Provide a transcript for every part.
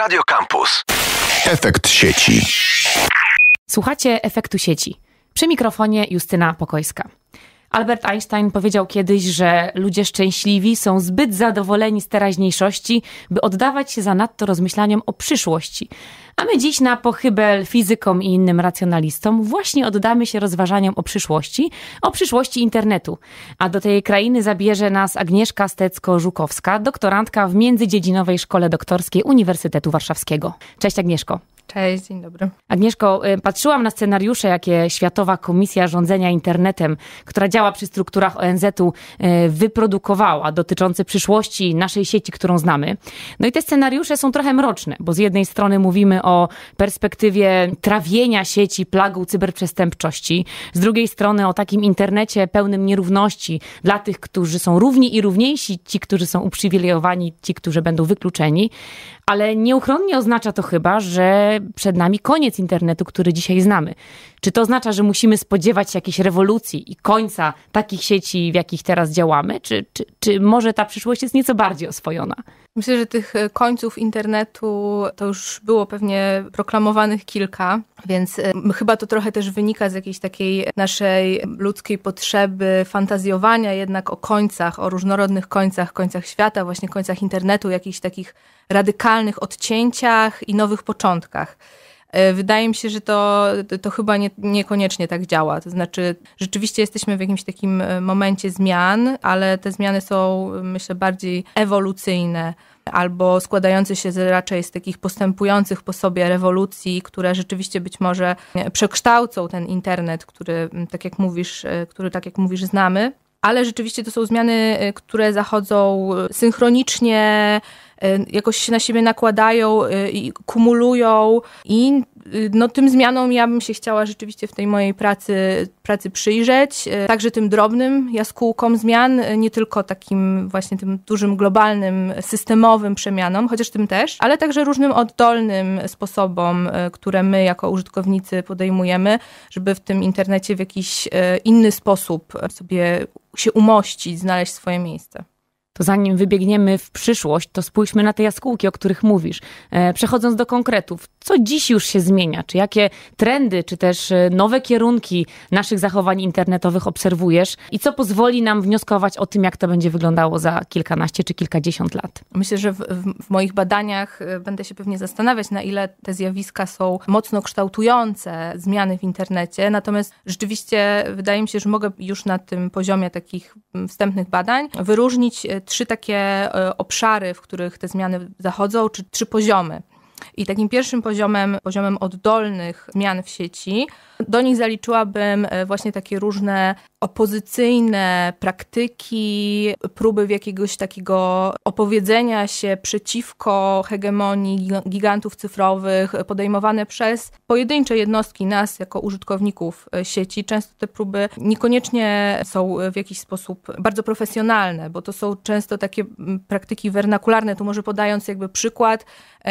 Radio Campus. Efekt sieci. Słuchacie efektu sieci. Przy mikrofonie Justyna Pokojska. Albert Einstein powiedział kiedyś, że ludzie szczęśliwi są zbyt zadowoleni z teraźniejszości, by oddawać się zanadto rozmyślaniom o przyszłości. A my dziś na pochybel fizykom i innym racjonalistom właśnie oddamy się rozważaniom o przyszłości, o przyszłości internetu. A do tej krainy zabierze nas Agnieszka Stecko-Żukowska, doktorantka w Międzydziedzinowej Szkole Doktorskiej Uniwersytetu Warszawskiego. Cześć Agnieszko. Cześć, dzień dobry. Agnieszko, y, patrzyłam na scenariusze, jakie Światowa Komisja Rządzenia Internetem, która działa przy strukturach ONZ-u, y, wyprodukowała dotyczące przyszłości naszej sieci, którą znamy. No i te scenariusze są trochę mroczne, bo z jednej strony mówimy o o perspektywie trawienia sieci plagą cyberprzestępczości, z drugiej strony o takim internecie pełnym nierówności dla tych, którzy są równi i równiejsi, ci, którzy są uprzywilejowani, ci, którzy będą wykluczeni. Ale nieuchronnie oznacza to chyba, że przed nami koniec internetu, który dzisiaj znamy. Czy to oznacza, że musimy spodziewać się jakiejś rewolucji i końca takich sieci, w jakich teraz działamy? Czy, czy, czy może ta przyszłość jest nieco bardziej oswojona? Myślę, że tych e, końców internetu to już było pewnie proklamowanych kilka, więc e, chyba to trochę też wynika z jakiejś takiej naszej ludzkiej potrzeby fantazjowania jednak o końcach, o różnorodnych końcach, końcach świata, właśnie końcach internetu, jakichś takich radykalnych odcięciach i nowych początkach. E, wydaje mi się, że to, to chyba nie, niekoniecznie tak działa. To znaczy, rzeczywiście jesteśmy w jakimś takim e, momencie zmian, ale te zmiany są, myślę, bardziej ewolucyjne albo składający się z, raczej z takich postępujących po sobie rewolucji, które rzeczywiście być może e, przekształcą ten internet, który tak jak mówisz, który tak jak mówisz znamy. Ale rzeczywiście to są zmiany, które zachodzą synchronicznie, Y, jakoś się na siebie nakładają y, i kumulują i y, no, tym zmianom ja bym się chciała rzeczywiście w tej mojej pracy, pracy przyjrzeć, także tym drobnym jaskółkom zmian, nie tylko takim właśnie tym dużym, globalnym, systemowym przemianom, chociaż tym też, ale także różnym oddolnym sposobom, które my jako użytkownicy podejmujemy, żeby w tym internecie w jakiś inny sposób sobie się umościć, znaleźć swoje miejsce to zanim wybiegniemy w przyszłość, to spójrzmy na te jaskółki, o których mówisz. E, przechodząc do konkretów, co dziś już się zmienia? Czy jakie trendy, czy też e, nowe kierunki naszych zachowań internetowych obserwujesz? I co pozwoli nam wnioskować o tym, jak to będzie wyglądało za kilkanaście czy kilkadziesiąt lat? Myślę, że w, w moich badaniach e, będę się pewnie zastanawiać, na ile te zjawiska są mocno kształtujące zmiany w internecie. Natomiast rzeczywiście wydaje mi się, że mogę już na tym poziomie takich wstępnych badań wyróżnić trzy takie e, obszary, w których te zmiany zachodzą, czy trzy poziomy. I takim pierwszym poziomem, poziomem oddolnych zmian w sieci, do nich zaliczyłabym e, właśnie takie różne opozycyjne praktyki, próby w jakiegoś takiego opowiedzenia się przeciwko hegemonii gigantów cyfrowych e, podejmowane przez pojedyncze jednostki nas jako użytkowników e, sieci. Często te próby niekoniecznie są w jakiś sposób bardzo profesjonalne, bo to są często takie praktyki wernakularne. Tu może podając jakby przykład,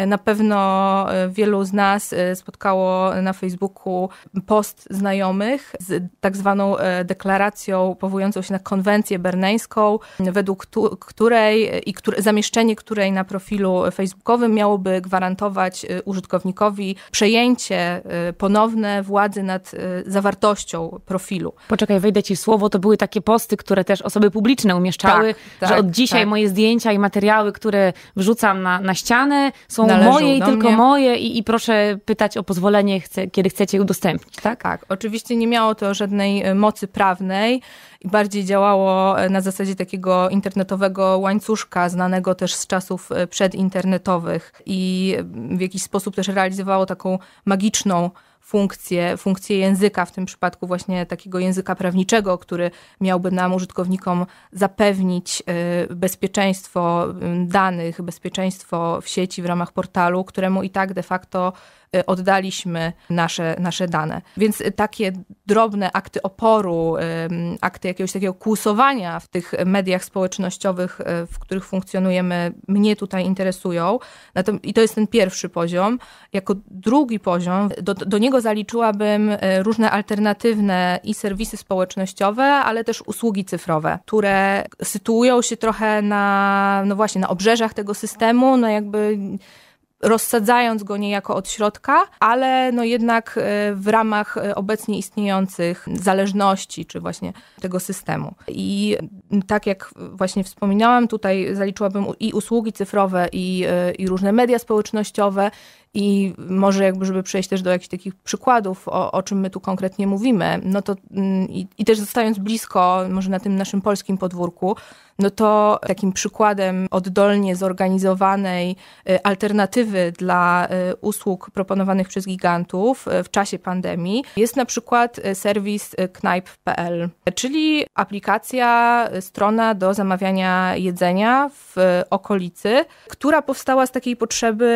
na pewno pewno y, wielu z nas y, spotkało na Facebooku post znajomych z tak zwaną y, deklaracją powołującą się na konwencję berneńską, według której i które, zamieszczenie której na profilu facebookowym miałoby gwarantować użytkownikowi przejęcie ponowne władzy nad zawartością profilu. Poczekaj, wejdę ci słowo, to były takie posty, które też osoby publiczne umieszczały, tak, tak, że od dzisiaj tak. moje zdjęcia i materiały, które wrzucam na, na ścianę są Należą moje i tylko moje i, i proszę pytać o pozwolenie, kiedy chcecie je udostępnić, tak? Tak, oczywiście nie miało to żadnej e, mocy prawnej i bardziej działało e, na zasadzie takiego internetowego łańcuszka, znanego też z czasów e, przedinternetowych i w jakiś sposób też realizowało taką magiczną funkcję funkcję języka, w tym przypadku właśnie takiego języka prawniczego, który miałby nam, użytkownikom, zapewnić y, bezpieczeństwo y, danych, bezpieczeństwo w sieci w ramach portalu, któremu i tak de facto Y, oddaliśmy nasze, nasze dane. Więc y, takie drobne akty oporu, akty jakiegoś takiego kłusowania w tych mediach społecznościowych, y, w których funkcjonujemy, mnie tutaj interesują. I to jest ten pierwszy poziom. Jako drugi poziom, do, do niego zaliczyłabym różne alternatywne i serwisy społecznościowe, ale też usługi cyfrowe, które sytuują się trochę na, no właśnie, na obrzeżach tego systemu, no jakby rozsadzając go niejako od środka, ale no jednak e, w ramach e, obecnie istniejących zależności czy właśnie tego systemu. I tak jak właśnie wspominałam, tutaj zaliczyłabym i usługi cyfrowe, i, e, i różne media społecznościowe, i może jakby, żeby przejść też do jakichś takich przykładów, o, o czym my tu konkretnie mówimy, no to mm, i, i też zostając blisko, może na tym naszym polskim podwórku, no to takim przykładem oddolnie zorganizowanej y, alternatywy dla y, usług proponowanych przez gigantów y, w czasie pandemii jest na przykład serwis knajp.pl, czyli aplikacja, strona do zamawiania jedzenia w okolicy, która powstała z takiej potrzeby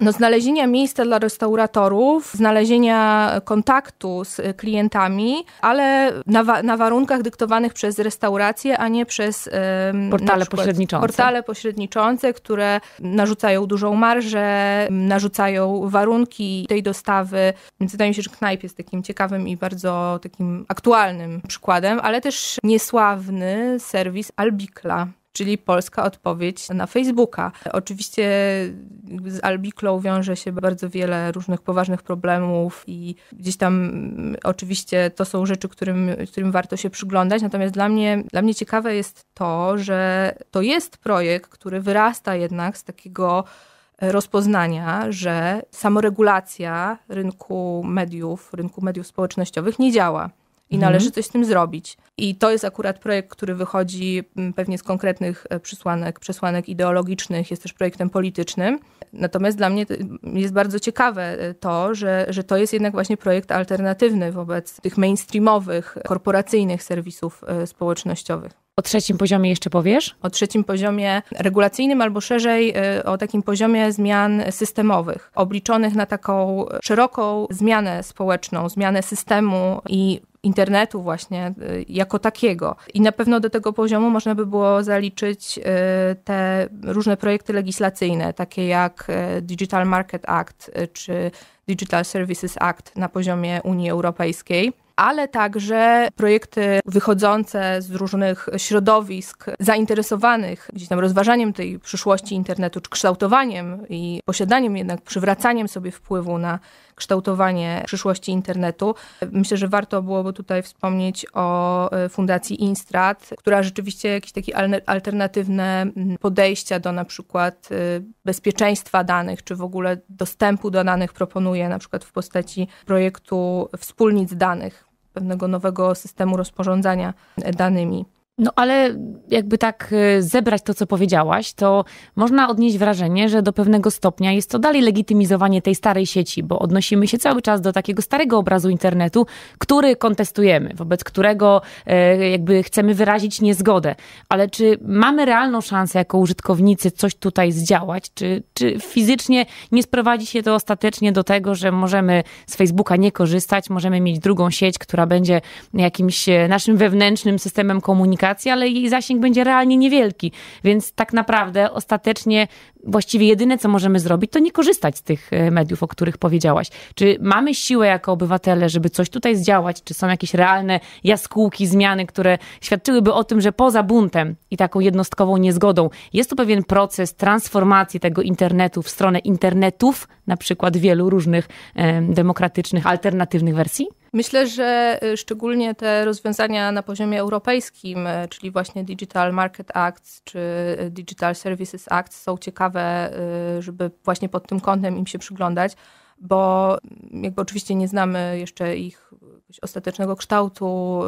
no, znalezienia znalezienia miejsca dla restauratorów, znalezienia kontaktu z klientami, ale na, wa na warunkach dyktowanych przez restauracje, a nie przez um, portale pośredniczące. Portale pośredniczące, które narzucają dużą marżę, narzucają warunki tej dostawy. Więc wydaje mi się, że knajp jest takim ciekawym i bardzo takim aktualnym przykładem, ale też niesławny serwis Albikla czyli polska odpowiedź na Facebooka. Oczywiście z Albiklą wiąże się bardzo wiele różnych poważnych problemów i gdzieś tam mm, oczywiście to są rzeczy, którym, którym warto się przyglądać. Natomiast dla mnie, dla mnie ciekawe jest to, że to jest projekt, który wyrasta jednak z takiego e, rozpoznania, że samoregulacja rynku mediów, rynku mediów społecznościowych nie działa i mhm. należy coś z tym zrobić. I to jest akurat projekt, który wychodzi mm, pewnie z konkretnych e, przesłanek, przesłanek ideologicznych, jest też projektem politycznym. Natomiast dla mnie y, jest bardzo ciekawe e, to, że, że to jest jednak właśnie projekt alternatywny wobec tych mainstreamowych, korporacyjnych serwisów e, społecznościowych. O trzecim poziomie jeszcze powiesz? O trzecim poziomie regulacyjnym, albo szerzej o takim poziomie zmian systemowych, obliczonych na taką szeroką zmianę społeczną, zmianę systemu i internetu właśnie y, jako takiego. I na pewno do tego poziomu można by było zaliczyć y, te różne projekty legislacyjne, takie jak y, Digital Market Act czy Digital Services Act na poziomie Unii Europejskiej ale także projekty wychodzące z różnych środowisk zainteresowanych gdzieś tam rozważaniem tej przyszłości internetu, czy kształtowaniem i posiadaniem jednak, przywracaniem sobie wpływu na kształtowanie przyszłości internetu. Myślę, że warto byłoby tutaj wspomnieć o e, Fundacji Instrat, która rzeczywiście jakieś takie alternatywne mm, podejścia do na przykład e, bezpieczeństwa danych, czy w ogóle dostępu do danych proponuje, na przykład w postaci projektu wspólnic danych pewnego nowego systemu rozporządzania danymi. No ale jakby tak y, zebrać to, co powiedziałaś, to można odnieść wrażenie, że do pewnego stopnia jest to dalej legitymizowanie tej starej sieci, bo odnosimy się cały czas do takiego starego obrazu internetu, który kontestujemy, wobec którego e, jakby chcemy wyrazić niezgodę. Ale czy mamy realną szansę jako użytkownicy coś tutaj zdziałać? Czy, czy fizycznie nie sprowadzi się to ostatecznie do tego, że możemy z Facebooka nie korzystać, możemy mieć drugą sieć, która będzie jakimś e, naszym wewnętrznym systemem komunikacji? ale jej zasięg będzie realnie niewielki. Więc tak naprawdę ostatecznie właściwie jedyne, co możemy zrobić, to nie korzystać z tych e, mediów, o których powiedziałaś. Czy mamy siłę jako obywatele, żeby coś tutaj zdziałać? Czy są jakieś realne jaskółki, zmiany, które świadczyłyby o tym, że poza buntem i taką jednostkową niezgodą jest tu pewien proces transformacji tego internetu w stronę internetów, na przykład wielu różnych demokratycznych, alternatywnych wersji? Myślę, że y, szczególnie te rozwiązania na poziomie europejskim, y, czyli właśnie Digital Market Act czy y, Digital Services Act są ciekawe, żeby właśnie pod tym kątem im się przyglądać, bo mm, jakby oczywiście nie znamy jeszcze ich ostatecznego kształtu,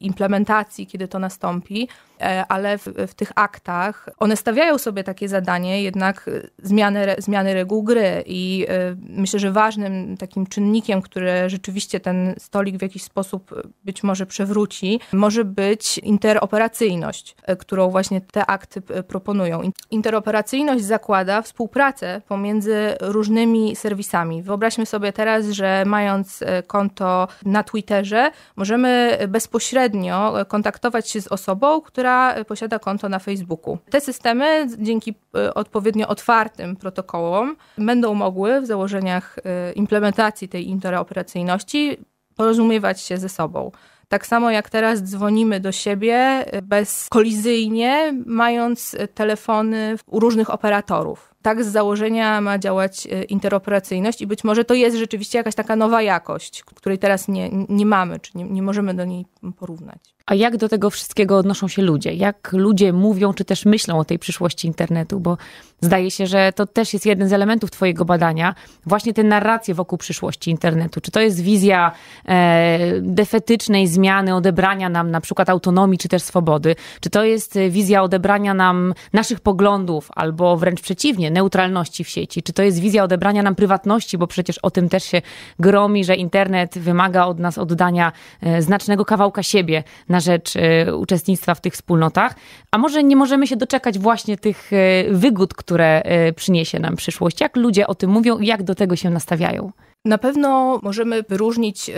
implementacji, kiedy to nastąpi E, ale w, w, tych aktach one stawiają sobie takie zadanie, jednak e, zmiany, zmiany reguł gry. I e, myślę, że ważnym takim czynnikiem, który rzeczywiście ten stolik w jakiś sposób być może przewróci, może być interoperacyjność, którą właśnie te akty proponują. Interoperacyjność zakłada współpracę pomiędzy różnymi serwisami. Wyobraźmy sobie teraz, że mając konto na Twitterze, możemy bezpośrednio kontaktować się z osobą, która która y, posiada konto na Facebooku. Te systemy dzięki y, odpowiednio otwartym protokołom będą mogły w założeniach y, implementacji tej interoperacyjności porozumiewać się ze sobą. Tak samo jak teraz dzwonimy do siebie bezkolizyjnie, mając telefony u różnych operatorów tak z założenia ma działać e, interoperacyjność i być może to jest rzeczywiście jakaś taka nowa jakość, której teraz nie, nie mamy, czy nie, nie możemy do niej porównać. A jak do tego wszystkiego odnoszą się ludzie? Jak ludzie mówią, czy też myślą o tej przyszłości internetu? Bo zdaje się, że to też jest jeden z elementów Twojego badania, właśnie te narracje wokół przyszłości internetu. Czy to jest wizja e, defetycznej zmiany, odebrania nam na przykład autonomii, czy też swobody? Czy to jest wizja odebrania nam naszych poglądów, albo wręcz przeciwnie, neutralności w sieci? Czy to jest wizja odebrania nam prywatności, bo przecież o tym też się gromi, że internet wymaga od nas oddania e, znacznego kawałka siebie na rzecz e, uczestnictwa w tych wspólnotach? A może nie możemy się doczekać właśnie tych e, wygód, które przyniesie nam przyszłość? Jak ludzie o tym mówią i jak do tego się nastawiają? Na pewno możemy wyróżnić e,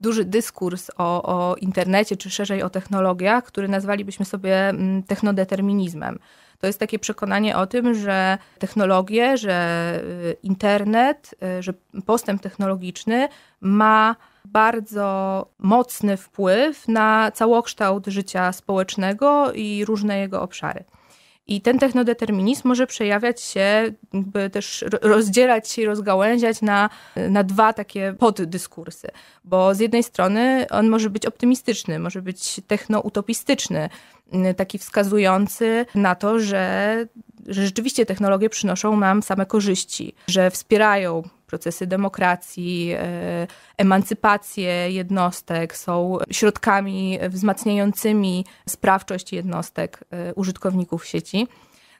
duży dyskurs o, o internecie, czy szerzej o technologiach, który nazwalibyśmy sobie mm, technodeterminizmem. To jest takie przekonanie o tym, że technologie, że e, internet, e, że postęp technologiczny ma bardzo mocny wpływ na całokształt życia społecznego i różne jego obszary. I ten technodeterminizm może przejawiać się, jakby też rozdzielać się i rozgałęziać na, na dwa takie poddyskursy. Bo z jednej strony on może być optymistyczny, może być technoutopistyczny, mm, taki wskazujący na to, że, że rzeczywiście technologie przynoszą nam same korzyści, że wspierają procesy demokracji, e, emancypację jednostek, są środkami wzmacniającymi sprawczość jednostek e, użytkowników sieci.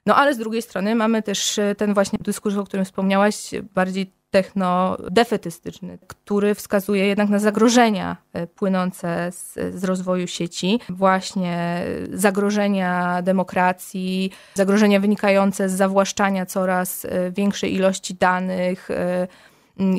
No ale z drugiej strony mamy też e, ten właśnie dyskurs, o którym wspomniałaś, bardziej techno-defetystyczny, który wskazuje jednak na zagrożenia e, płynące z, z rozwoju sieci, właśnie zagrożenia demokracji, zagrożenia wynikające z zawłaszczania coraz e, większej ilości danych, e,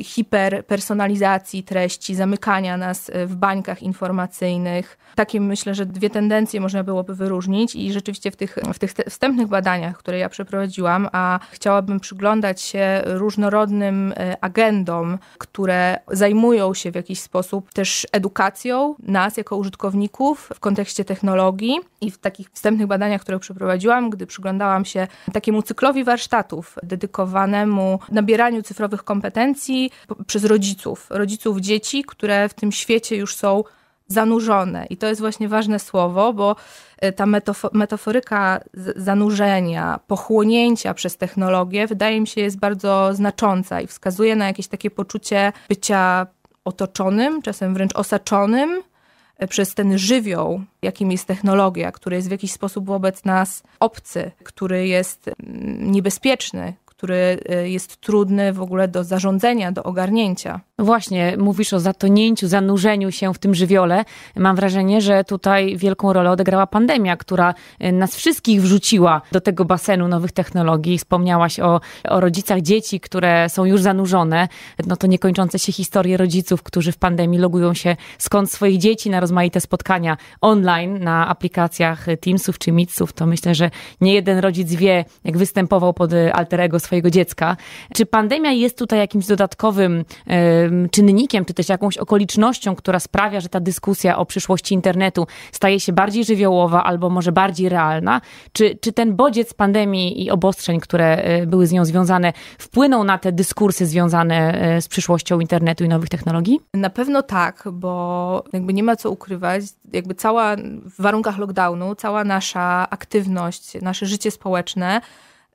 hiperpersonalizacji treści, zamykania nas e, w bańkach informacyjnych. Takie myślę, że dwie tendencje można byłoby wyróżnić i rzeczywiście w tych, w tych wstępnych badaniach, które ja przeprowadziłam, a chciałabym przyglądać się różnorodnym e, agendom, które zajmują się w jakiś sposób też edukacją nas jako użytkowników w kontekście technologii i w takich wstępnych badaniach, które przeprowadziłam, gdy przyglądałam się takiemu cyklowi warsztatów dedykowanemu nabieraniu cyfrowych kompetencji, edukacji przez rodziców, rodziców dzieci, które w tym świecie już są zanurzone. I to jest właśnie ważne słowo, bo e, ta metaforyka zanurzenia, pochłonięcia przez technologię, wydaje mi się, jest bardzo znacząca i wskazuje na jakieś takie poczucie bycia otoczonym, czasem wręcz osaczonym e, przez ten żywioł, jakim jest technologia, który jest w jakiś sposób wobec nas obcy, który jest mm, niebezpieczny, który y, jest trudny w ogóle do zarządzenia, do ogarnięcia. No właśnie, mówisz o zatonięciu, zanurzeniu się w tym żywiole. Mam wrażenie, że tutaj wielką rolę odegrała pandemia, która y, nas wszystkich wrzuciła do tego basenu nowych technologii. Wspomniałaś o, o rodzicach dzieci, które są już zanurzone. No to niekończące się historie rodziców, którzy w pandemii logują się skąd swoich dzieci na rozmaite spotkania online na aplikacjach Teamsów czy Meetsów. To myślę, że nie jeden rodzic wie, jak występował pod y, alterego swojego dziecka. Czy pandemia jest tutaj jakimś dodatkowym yy, czynnikiem, czy też jakąś okolicznością, która sprawia, że ta dyskusja o przyszłości internetu staje się bardziej żywiołowa albo może bardziej realna? Czy, czy ten bodziec pandemii i obostrzeń, które e, były z nią związane, wpłynął na te dyskursy związane e, z przyszłością internetu i nowych technologii? Na pewno tak, bo jakby nie ma co ukrywać, jakby cała w warunkach lockdownu, cała nasza aktywność, nasze życie społeczne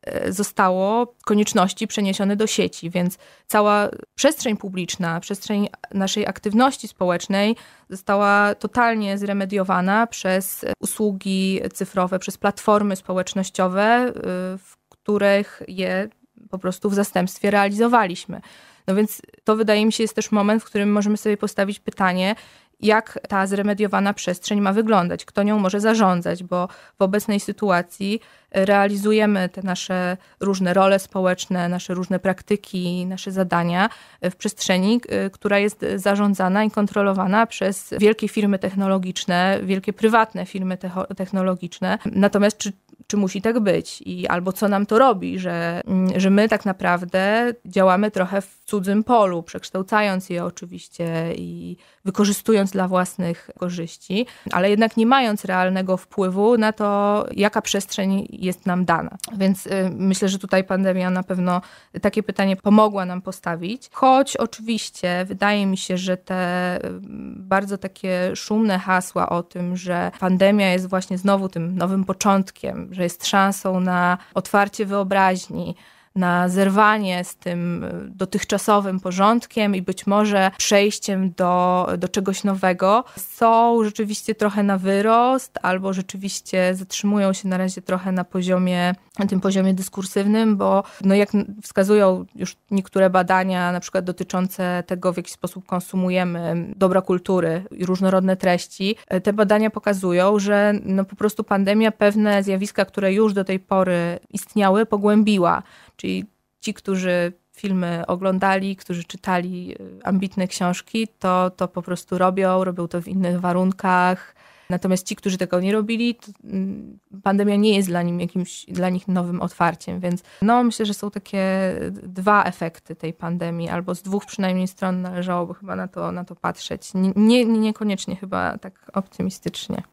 E, zostało konieczności przeniesione do sieci, więc cała przestrzeń publiczna, przestrzeń naszej aktywności społecznej została totalnie zremediowana przez usługi cyfrowe, przez platformy społecznościowe, e, w których je po prostu w zastępstwie realizowaliśmy. No więc to wydaje mi się jest też moment, w którym możemy sobie postawić pytanie, jak ta zremediowana przestrzeń ma wyglądać, kto nią może zarządzać, bo w obecnej sytuacji e, realizujemy te nasze różne role społeczne, nasze różne praktyki, nasze zadania e, w przestrzeni, e, która jest zarządzana i kontrolowana przez wielkie firmy technologiczne, wielkie prywatne firmy technologiczne. Natomiast czy, czy musi tak być i albo co nam to robi, że, mm, że my tak naprawdę działamy trochę w cudzym polu, przekształcając je oczywiście i wykorzystując dla własnych korzyści, ale jednak nie mając realnego wpływu na to, jaka przestrzeń jest nam dana. Więc y, myślę, że tutaj pandemia na pewno takie pytanie pomogła nam postawić. Choć oczywiście wydaje mi się, że te y, bardzo takie szumne hasła o tym, że pandemia jest właśnie znowu tym nowym początkiem, że jest szansą na otwarcie wyobraźni, na zerwanie z tym e, dotychczasowym porządkiem i być może przejściem do, do czegoś nowego, są rzeczywiście trochę na wyrost, albo rzeczywiście zatrzymują się na razie trochę na poziomie, na tym poziomie dyskursywnym, bo no jak wskazują już niektóre badania, na przykład dotyczące tego, w jaki sposób konsumujemy dobra kultury i różnorodne treści, e, te badania pokazują, że no po prostu pandemia pewne zjawiska, które już do tej pory istniały, pogłębiła. Czyli ci, którzy filmy oglądali, którzy czytali y, ambitne książki, to, to po prostu robią, robią to w innych warunkach. Natomiast ci, którzy tego nie robili, mm, pandemia nie jest dla, nim jakimś, dla nich nowym otwarciem. Więc no, myślę, że są takie dwa efekty tej pandemii, albo z dwóch przynajmniej stron należałoby chyba na to, na to patrzeć. Nie, nie, niekoniecznie chyba tak optymistycznie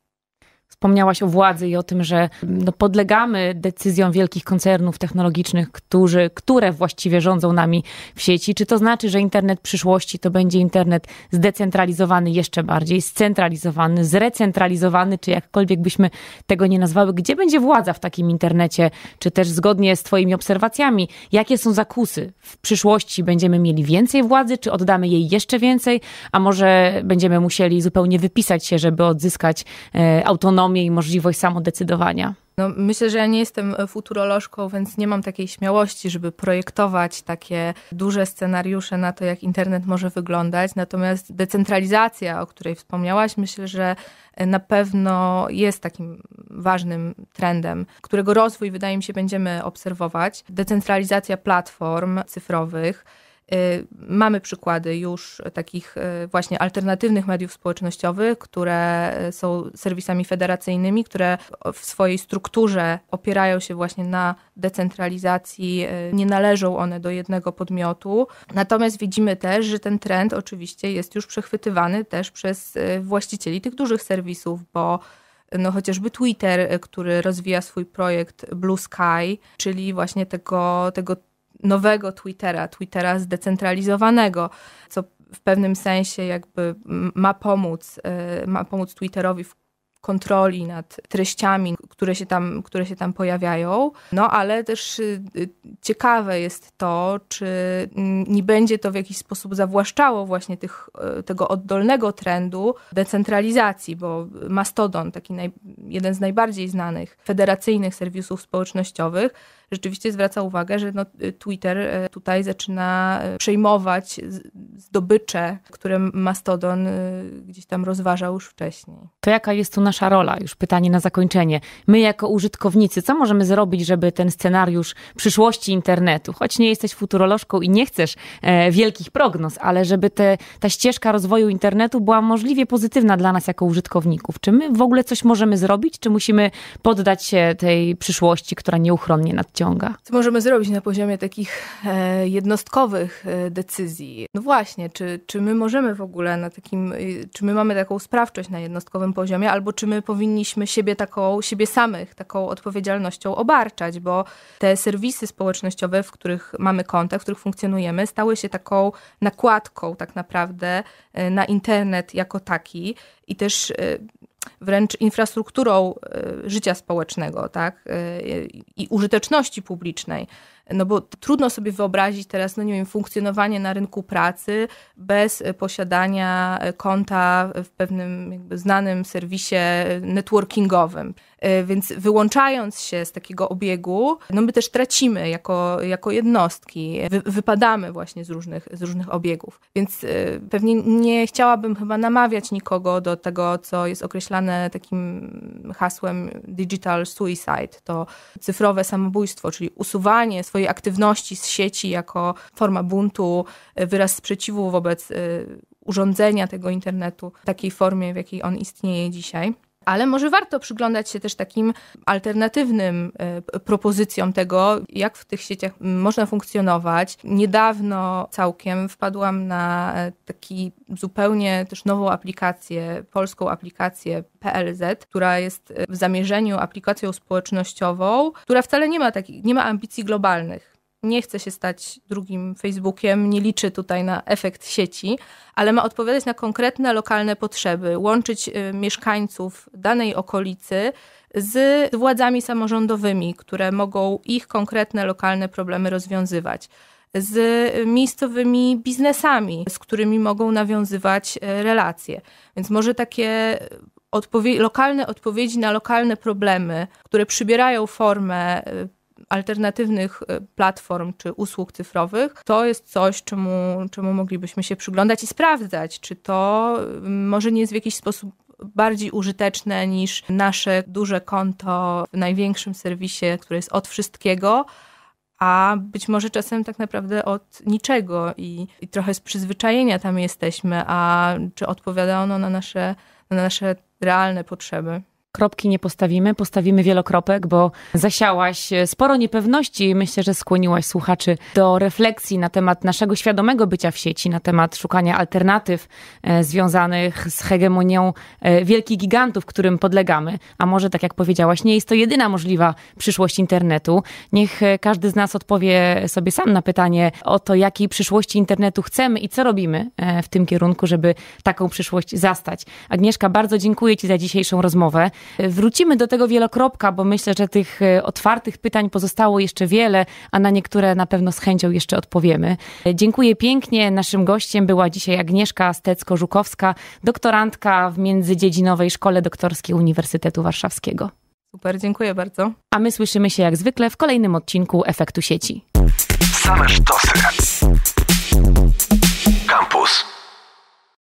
wspomniałaś o władzy i o tym, że no, podlegamy decyzjom wielkich koncernów technologicznych, którzy, które właściwie rządzą nami w sieci. Czy to znaczy, że internet przyszłości to będzie internet zdecentralizowany jeszcze bardziej, scentralizowany, zrecentralizowany, czy jakkolwiek byśmy tego nie nazwały? Gdzie będzie władza w takim internecie? Czy też zgodnie z Twoimi obserwacjami, jakie są zakusy? W przyszłości będziemy mieli więcej władzy, czy oddamy jej jeszcze więcej, a może będziemy musieli zupełnie wypisać się, żeby odzyskać e, autonomię? autonomię i możliwość samodecydowania? No, myślę, że ja nie jestem e, futurolożką, więc nie mam takiej śmiałości, żeby projektować takie duże scenariusze na to, jak internet może wyglądać. Natomiast decentralizacja, o której wspomniałaś, myślę, że e, na pewno jest takim ważnym trendem, którego rozwój wydaje mi się będziemy obserwować. Decentralizacja platform cyfrowych Y, mamy przykłady już takich y, właśnie alternatywnych mediów społecznościowych, które y, są serwisami federacyjnymi, które w swojej strukturze opierają się właśnie na decentralizacji, nie należą one do jednego podmiotu. Natomiast widzimy też, że ten trend oczywiście jest już przechwytywany też przez właścicieli tych dużych serwisów, bo no chociażby Twitter, który rozwija swój projekt Blue Sky, czyli właśnie tego, tego nowego Twittera, Twittera zdecentralizowanego, co w pewnym sensie jakby ma pomóc, e, ma pomóc Twitterowi w kontroli nad treściami, które się tam, które się tam pojawiają. No ale też y, y, ciekawe jest to, czy nie będzie to w jakiś sposób zawłaszczało właśnie tych, e, tego oddolnego trendu decentralizacji, bo Mastodon, taki naj, jeden z najbardziej znanych federacyjnych serwisów społecznościowych, rzeczywiście zwraca uwagę, że no, y, Twitter y, tutaj zaczyna y, przejmować zdobycze, które Mastodon gdzieś tam rozważał już wcześniej. To jaka jest tu nasza rola? Już pytanie na zakończenie. My jako użytkownicy, co możemy zrobić, żeby ten scenariusz przyszłości internetu, choć nie jesteś futurolożką i nie chcesz e, wielkich prognoz, ale żeby te, ta ścieżka rozwoju internetu była możliwie pozytywna dla nas jako użytkowników? Czy my w ogóle coś możemy zrobić, czy musimy poddać się tej przyszłości, która nieuchronnie nadciąga? wciąga. Co możemy zrobić na poziomie takich e, jednostkowych e, decyzji? No właśnie, czy, czy my możemy w ogóle na takim, e, czy my mamy taką sprawczość na jednostkowym poziomie, albo czy my powinniśmy siebie taką, siebie samych taką odpowiedzialnością obarczać, bo te serwisy społecznościowe, w których mamy kontakt, w których funkcjonujemy, stały się taką nakładką tak naprawdę na internet jako taki i też wręcz infrastrukturą e, życia społecznego tak? E, i użyteczności publicznej. No bo trudno sobie wyobrazić teraz, no nie wiem, funkcjonowanie na rynku pracy bez e, posiadania e, konta w pewnym jakby znanym serwisie e, networkingowym. Więc wyłączając się z takiego obiegu, no my też tracimy jako, jako jednostki, wy, wypadamy właśnie z różnych, z różnych obiegów. Więc pewnie nie chciałabym chyba namawiać nikogo do tego, co jest określane takim hasłem digital suicide, to cyfrowe samobójstwo, czyli usuwanie swoich swojej aktywności z sieci jako forma buntu, y, wyraz sprzeciwu wobec y, urządzenia tego internetu w takiej formie, w jakiej on istnieje dzisiaj ale może warto przyglądać się też takim alternatywnym e, propozycjom tego, jak w tych sieciach można funkcjonować. Niedawno całkiem wpadłam na e, taki zupełnie też nową aplikację, polską aplikację PLZ, która jest e, w zamierzeniu aplikacją społecznościową, która wcale nie ma, takich, nie ma ambicji globalnych nie chce się stać drugim Facebookiem, nie liczy tutaj na efekt sieci, ale ma odpowiadać na konkretne lokalne potrzeby, łączyć y, mieszkańców danej okolicy z władzami samorządowymi, które mogą ich konkretne lokalne problemy rozwiązywać z miejscowymi biznesami, z którymi mogą nawiązywać y, relacje. Więc może takie odpowie lokalne odpowiedzi na lokalne problemy, które przybierają formę y, alternatywnych y, platform czy usług cyfrowych, to jest coś, czemu, czemu moglibyśmy się przyglądać i sprawdzać, czy to y, może nie jest w jakiś sposób bardziej użyteczne niż nasze duże konto w największym serwisie, które jest od wszystkiego, a być może czasem tak naprawdę od niczego i, i trochę z przyzwyczajenia tam jesteśmy, a czy odpowiada ono na nasze, na nasze realne potrzeby? Kropki nie postawimy, postawimy wielokropek, bo zasiałaś e, sporo niepewności i myślę, że skłoniłaś słuchaczy do refleksji na temat naszego świadomego bycia w sieci, na temat szukania alternatyw e, związanych z hegemonią e, wielkich gigantów, którym podlegamy. A może, tak jak powiedziałaś, nie jest to jedyna możliwa przyszłość internetu. Niech każdy z nas odpowie sobie sam na pytanie o to, jakiej przyszłości internetu chcemy i co robimy w tym kierunku, żeby taką przyszłość zastać. Agnieszka, bardzo dziękuję Ci za dzisiejszą rozmowę. Wrócimy do tego wielokropka, bo myślę, że tych e, otwartych pytań pozostało jeszcze wiele, a na niektóre na pewno z chęcią jeszcze odpowiemy. Dziękuję pięknie. Naszym gościem była dzisiaj Agnieszka Stecko-Żukowska, doktorantka w Międzydziedzinowej Szkole Doktorskiej Uniwersytetu Warszawskiego. Super, dziękuję bardzo. A my słyszymy się jak zwykle w kolejnym odcinku Efektu Sieci. Same sztosy. Campus.